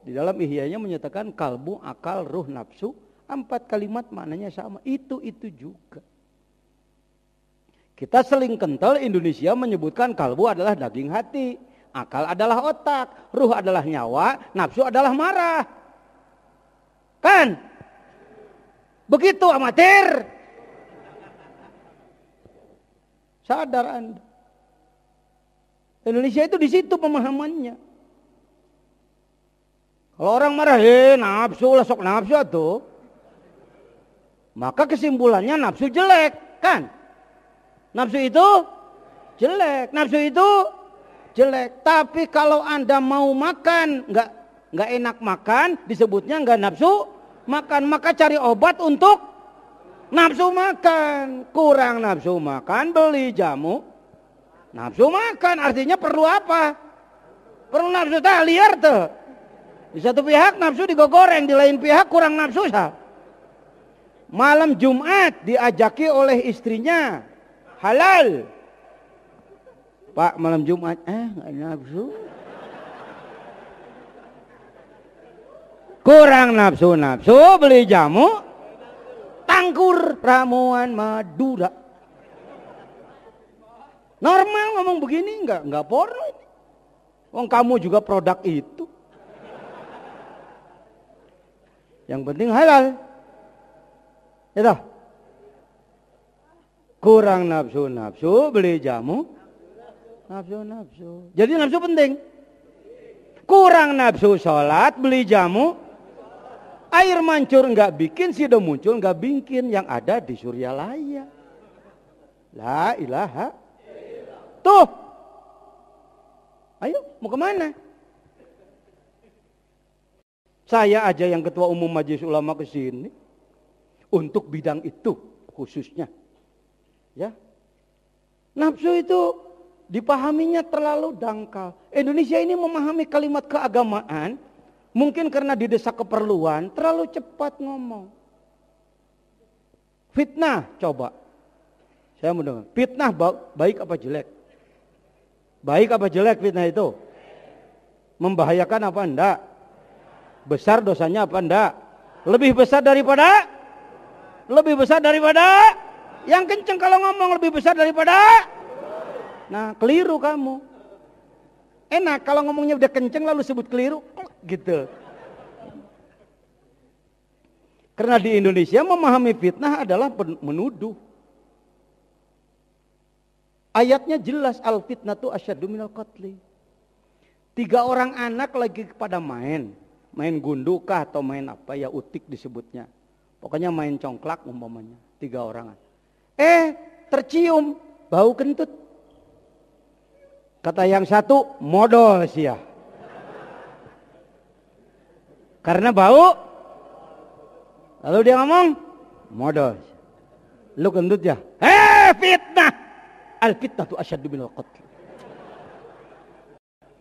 Di dalam ihya'nya menyatakan kalbu, akal, ruh, nafsu. Empat kalimat maknanya sama. Itu-itu juga. Kita seling kental Indonesia menyebutkan kalbu adalah daging hati. Akal adalah otak, ruh adalah nyawa, nafsu adalah marah. Kan? Begitu amatir. Sadar Anda. Indonesia itu di situ pemahamannya. Kalau orang marah, eh nafsu lah sok nafsu tuh. Maka kesimpulannya nafsu jelek, kan? Nafsu itu jelek, nafsu itu jelek. Tapi kalau Anda mau makan, nggak nggak enak makan, disebutnya nggak nafsu makan, maka cari obat untuk nafsu makan. Kurang nafsu makan, beli jamu. Nafsu makan, artinya perlu apa? Perlu nafsu tak liar tuh. Di satu pihak nafsu digoreng, di lain pihak kurang nafsu sah. Malam Jumat diajaki oleh istrinya halal. Pak malam Jumat eh nggak nafsu. kurang nafsu nafsu beli jamu tangkur ramuan madura normal ngomong begini nggak nggak porno ini Wong kamu juga produk itu yang penting halal itu ya kurang nafsu nafsu beli jamu nafsu nafsu jadi nafsu penting kurang nafsu sholat beli jamu Air mancur nggak bikin, sido muncul nggak bikin yang ada di surya laya. La ilaha. Tuh. Ayo, mau kemana? Saya aja yang ketua umum majelis ulama ke sini untuk bidang itu khususnya. Ya. Nafsu itu dipahaminya terlalu dangkal. Indonesia ini memahami kalimat keagamaan Mungkin karena didesak keperluan, terlalu cepat ngomong. Fitnah, coba. Saya dengar. fitnah baik apa jelek? Baik apa jelek fitnah itu? Membahayakan apa enggak? Besar dosanya apa enggak? Lebih besar daripada? Lebih besar daripada? Yang kenceng kalau ngomong lebih besar daripada? Nah, keliru kamu. Enak kalau ngomongnya udah kenceng lalu sebut keliru, gitu. Karena di Indonesia memahami fitnah adalah menuduh. Ayatnya jelas al fitnah itu asyadu minal qatli. Tiga orang anak lagi kepada main. Main gundukah atau main apa ya utik disebutnya. Pokoknya main congklak umpamanya. Tiga orang. Eh tercium bau kentut. Kata yang satu modal sih ya. Karena bau. Lalu dia ngomong, modal. Lu kentut ya? Eh fitnah. Al fitnah tu asyadu bin qatl.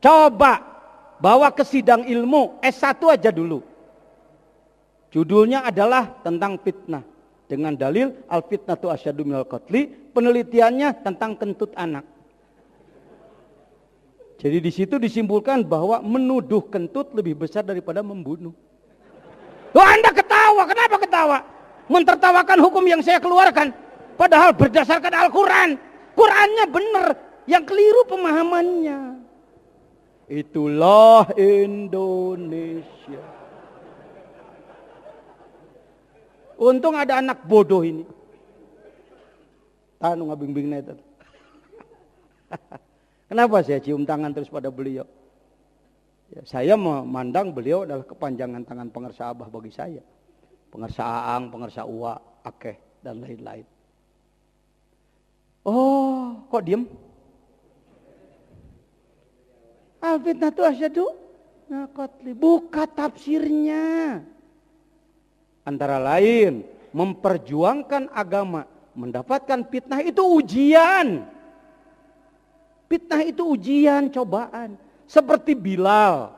Coba bawa ke sidang ilmu S1 aja dulu. Judulnya adalah tentang fitnah dengan dalil al fitnah tu asyadu minal qatli, penelitiannya tentang kentut anak. Jadi di situ disimpulkan bahwa menuduh kentut lebih besar daripada membunuh. Loh Anda ketawa, kenapa ketawa? Mentertawakan hukum yang saya keluarkan. Padahal berdasarkan Al-Quran. Qurannya benar, yang keliru pemahamannya. Itulah Indonesia. Untung ada anak bodoh ini. Tahan ngabing-bing netet. Kenapa saya cium tangan terus pada beliau? Ya, saya memandang beliau adalah kepanjangan tangan pengersa Abah bagi saya. Pengersa Aang, pengersa Uwa, Akeh, dan lain-lain. Oh, kok diem? Al-fitnah itu asyadu nakotli. Buka tafsirnya. Antara lain, memperjuangkan agama. Mendapatkan fitnah itu ujian. Fitnah itu ujian, cobaan. Seperti Bilal.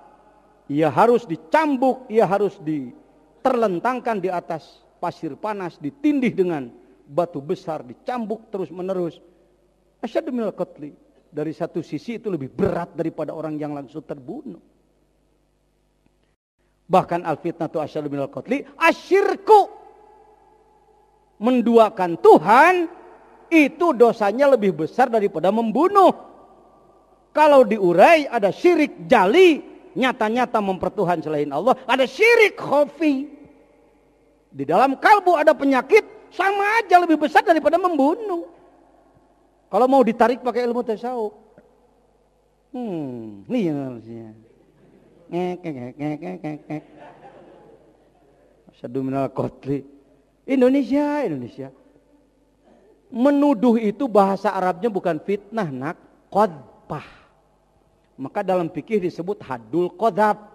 Ia harus dicambuk, ia harus diterlentangkan di atas pasir panas, ditindih dengan batu besar, dicambuk terus menerus. Asyadu qatli. Dari satu sisi itu lebih berat daripada orang yang langsung terbunuh. Bahkan al-fitnatu asyadu minal qatli, asyirku. Menduakan Tuhan itu dosanya lebih besar daripada membunuh. Kalau diurai ada syirik jali, nyata-nyata mempertuhan selain Allah. Ada syirik khofi. Di dalam kalbu ada penyakit, sama aja lebih besar daripada membunuh. Kalau mau ditarik pakai ilmu tasawuf. Hmm, ini yang harusnya. Sadu Indonesia, Indonesia. Menuduh itu bahasa Arabnya bukan fitnah, nak. Kodpah. Maka dalam fikih disebut hadul kodab.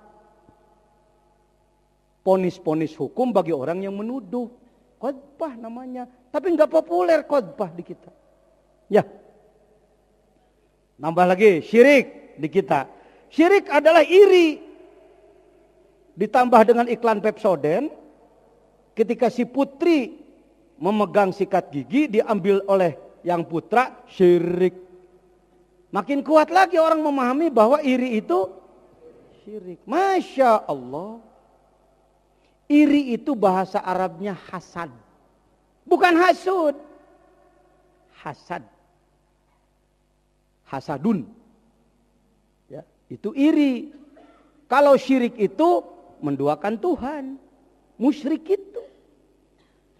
Ponis-ponis hukum bagi orang yang menuduh. Khotbah namanya. Tapi nggak populer khotbah di kita. Ya. Nambah lagi syirik di kita. Syirik adalah iri. Ditambah dengan iklan Pepsoden. Ketika si putri memegang sikat gigi diambil oleh yang putra syirik Makin kuat lagi orang memahami bahwa iri itu syirik. Masya Allah. Iri itu bahasa Arabnya hasad. Bukan hasud. Hasad. Hasadun. Ya, itu iri. Kalau syirik itu menduakan Tuhan. Musyrik itu.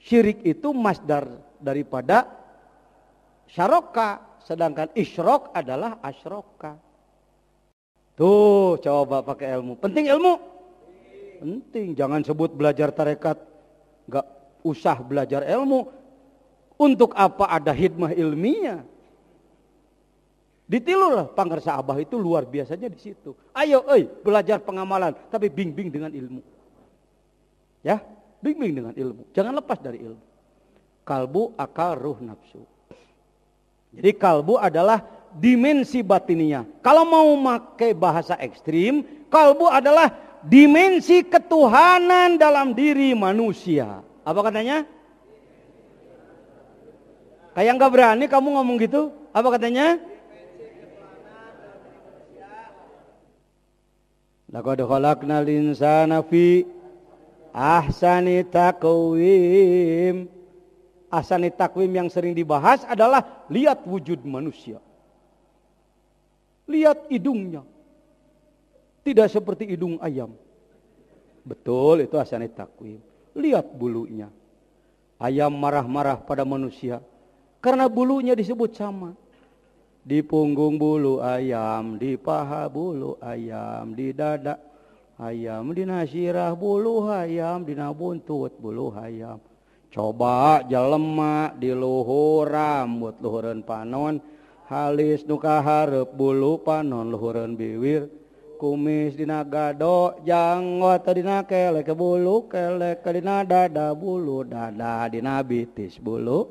Syirik itu masdar daripada syaroka Sedangkan isyrok adalah asyroka. Tuh, coba pakai ilmu. Penting ilmu? Penting. Jangan sebut belajar tarekat. Gak usah belajar ilmu. Untuk apa ada hikmah ilmiah? Ditilulah pangkar abah itu luar biasanya di situ. Ayo, eh, belajar pengamalan, tapi bimbing dengan ilmu. Ya, bimbing dengan ilmu. Jangan lepas dari ilmu. Kalbu, akal, ruh, nafsu. Jadi kalbu adalah dimensi batininya. Kalau mau pakai bahasa ekstrim, kalbu adalah dimensi ketuhanan dalam diri manusia. Apa katanya? Kayak nggak berani kamu ngomong gitu? Apa katanya? Laqad khalaqnal insana fi ahsani taqwim. Asani takwim yang sering dibahas adalah lihat wujud manusia. Lihat hidungnya. Tidak seperti hidung ayam. Betul itu asani takwim. Lihat bulunya. Ayam marah-marah pada manusia. Karena bulunya disebut sama. Di punggung bulu ayam, di paha bulu ayam, di dada ayam, di nasirah bulu ayam, di nabuntut bulu ayam coba jelemak di luhur rambut luhurun panon halis nuka harep bulu panon luhurun biwir kumis dina gado janggot dina kelek bulu kelek dina dada bulu dada dina bitis bulu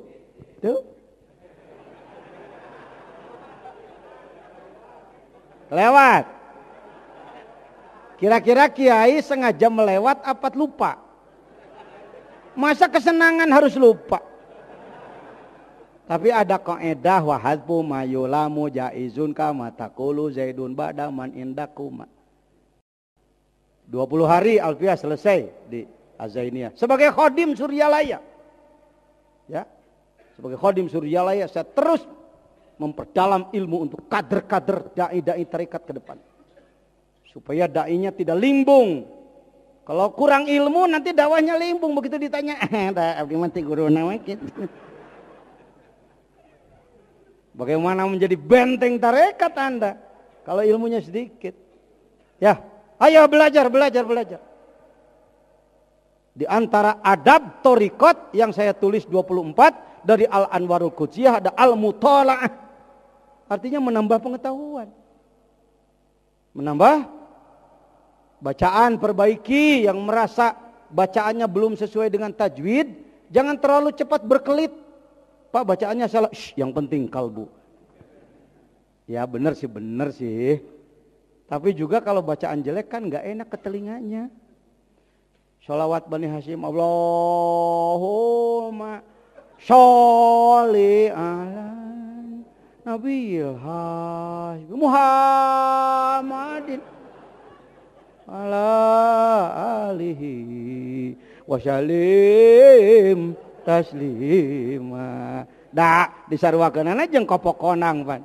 tuh lewat kira-kira kiai sengaja melewat apa lupa Masa kesenangan harus lupa? Tapi ada kaidah wa hadfu mayulamu jaizun kama taqulu zaidun ba'da man indakuma. 20 hari Alfiah selesai di Azainia. sebagai khodim Suryalaya. Ya. Sebagai khodim Suryalaya saya terus memperdalam ilmu untuk kader-kader dai-dai tarekat ke depan. Supaya dainya tidak limbung kalau kurang ilmu nanti dakwahnya limbung begitu ditanya, eh, abdi mati guru nama Bagaimana menjadi benteng tarekat Anda kalau ilmunya sedikit? Ya, ayo belajar, belajar, belajar. Di antara adab torikot yang saya tulis 24 dari Al Anwarul Qudsiah ada Al Mutola'ah. Artinya menambah pengetahuan. Menambah Bacaan perbaiki yang merasa bacaannya belum sesuai dengan tajwid, jangan terlalu cepat berkelit. Pak bacaannya salah, Shh, yang penting kalbu. Ya benar sih, benar sih. Tapi juga kalau bacaan jelek kan nggak enak ke telinganya. sholawat Bani Hasyim Allahumma sholli ala Nabi Muhammadin ala alihi wasallim taslima di disarwakeun aja jeung kopok konang pan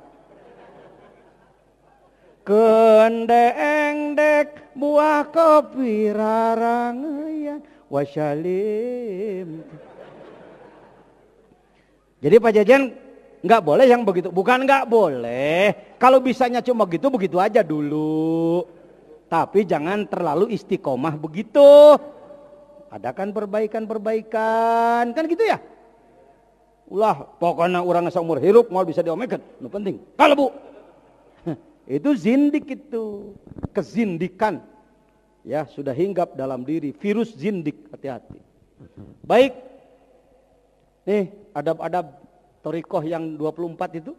kendeng dek buah kopi rarangean wasalim jadi Pak Jajan nggak boleh yang begitu bukan nggak boleh kalau bisanya cuma gitu begitu aja dulu tapi jangan terlalu istiqomah begitu. Adakan perbaikan-perbaikan. Kan gitu ya? Ulah, pokoknya orang seumur hidup mau bisa diomekan. itu penting. Kalau bu. Itu zindik itu. Kezindikan. Ya, sudah hinggap dalam diri. Virus zindik. Hati-hati. Baik. Nih, adab-adab Torikoh yang 24 itu.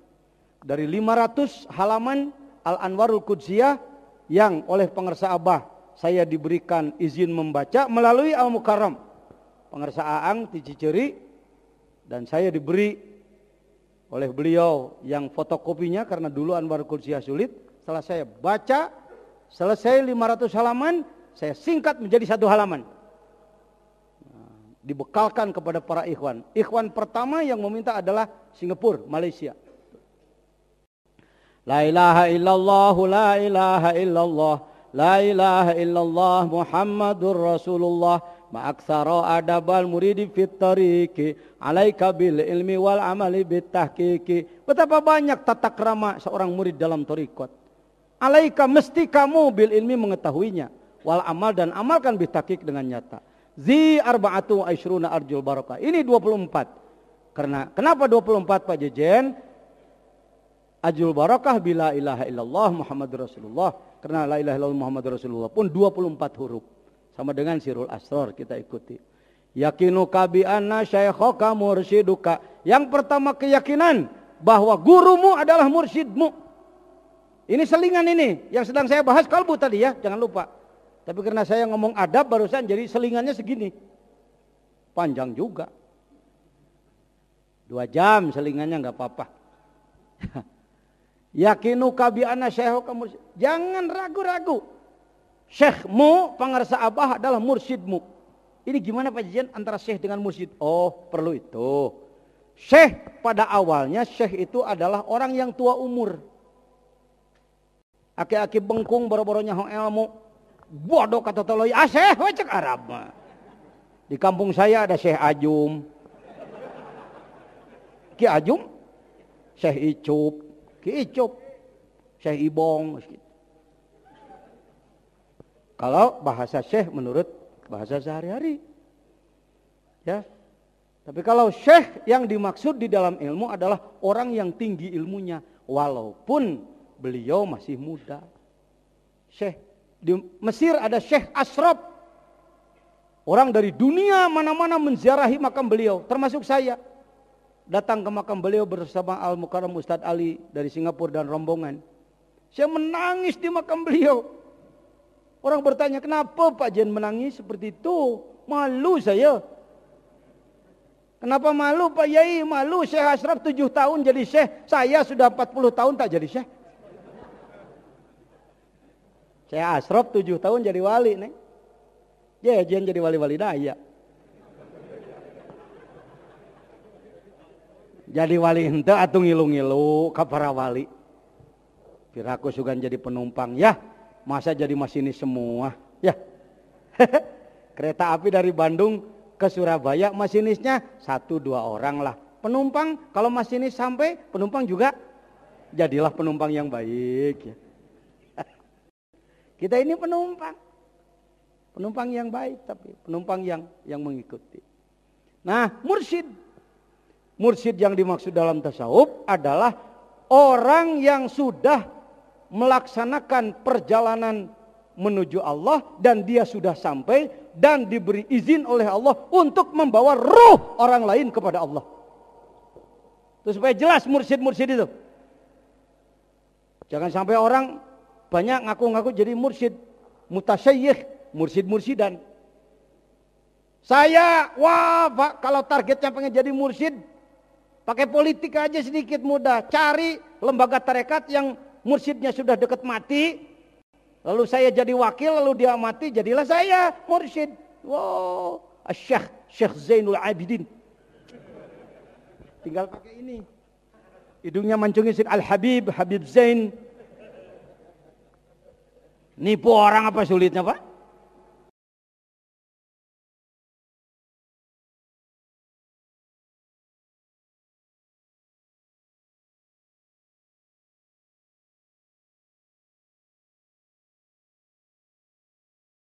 Dari 500 halaman Al-Anwarul Qudsiyah yang oleh pengersa Abah saya diberikan izin membaca melalui Al-Mukarram. Pengersa Aang di Ciceri dan saya diberi oleh beliau yang fotokopinya karena dulu Anwar Kursia sulit. Setelah saya baca selesai 500 halaman, saya singkat menjadi satu halaman. Nah, dibekalkan kepada para ikhwan. Ikhwan pertama yang meminta adalah Singapura, Malaysia. La ilaha illallah, la ilaha illallah, la ilaha illallah Muhammadur Rasulullah ma'aksara adabal muridi fit tariki alaika bil ilmi wal amali bit tahqiqi. Betapa banyak tata kerama seorang murid dalam torikot. Alaika mesti kamu bil ilmi mengetahuinya. Wal amal dan amalkan bitakik dengan nyata. Zi arba'atu aishruna arjul barokah. Ini 24. Karena kenapa 24 Pak Jejen? ajrul barakah bila ilaha illallah Muhammad Rasulullah. Karena la ilaha illallah Muhammad Rasulullah pun 24 huruf. Sama dengan sirul asror kita ikuti. Yakinu kabi anna syaikhoka mursiduka. Yang pertama keyakinan bahwa gurumu adalah mursidmu. Ini selingan ini yang sedang saya bahas kalbu tadi ya, jangan lupa. Tapi karena saya ngomong adab barusan jadi selingannya segini. Panjang juga. Dua jam selingannya nggak apa-apa. Yakinu kabiana syekhuka mursyid. Jangan ragu-ragu. Syekhmu pengarsa abah adalah mursyidmu. Ini gimana penjajian antara syekh dengan mursyid? Oh, perlu itu. Syekh pada awalnya syekh itu adalah orang yang tua umur. Aki-aki bengkung boro-boronya hong ilmu. Bodoh kata toloi, ah syekh wajak Arab Di kampung saya ada Syekh Ajum. Ki Ajum, Syekh Icup, Kiicup. Syekh Ibong. Gitu. Kalau bahasa Syekh menurut bahasa sehari-hari. Ya. Tapi kalau Syekh yang dimaksud di dalam ilmu adalah orang yang tinggi ilmunya. Walaupun beliau masih muda. Syekh. Di Mesir ada Syekh Asrab. Orang dari dunia mana-mana menziarahi makam beliau. Termasuk saya datang ke makam beliau bersama Al Mukarram Ustadz Ali dari Singapura dan rombongan. Saya menangis di makam beliau. Orang bertanya, kenapa Pak Jen menangis seperti itu? Malu saya. Kenapa malu Pak Yai? Malu Syekh Ashraf 7 tahun jadi Syekh. Saya sudah 40 tahun tak jadi Syekh. saya asrop 7 tahun jadi wali. nih. Ya, Jen jadi wali-wali daya. -wali jadi wali ente atau ngilu-ngilu ke para wali piraku sugan jadi penumpang ya masa jadi masinis semua ya kereta api dari Bandung ke Surabaya masinisnya satu dua orang lah penumpang kalau masinis sampai penumpang juga jadilah penumpang yang baik ya. kita ini penumpang penumpang yang baik tapi penumpang yang yang mengikuti nah mursid. Mursyid yang dimaksud dalam tasawuf adalah orang yang sudah melaksanakan perjalanan menuju Allah dan dia sudah sampai dan diberi izin oleh Allah untuk membawa ruh orang lain kepada Allah. Terus supaya jelas mursyid-mursyid itu. Jangan sampai orang banyak ngaku-ngaku jadi mursyid, mutasayyih, mursyid mursyidan dan saya wah Pak, kalau targetnya pengen jadi mursyid Pakai politik aja sedikit mudah. Cari lembaga tarekat yang mursidnya sudah dekat mati. Lalu saya jadi wakil, lalu dia mati, jadilah saya mursid. Wow, Syekh Syekh Zainul Abidin. Tinggal pakai ini. Hidungnya mancungin Al Habib, Habib Zain. Nipu orang apa sulitnya, Pak?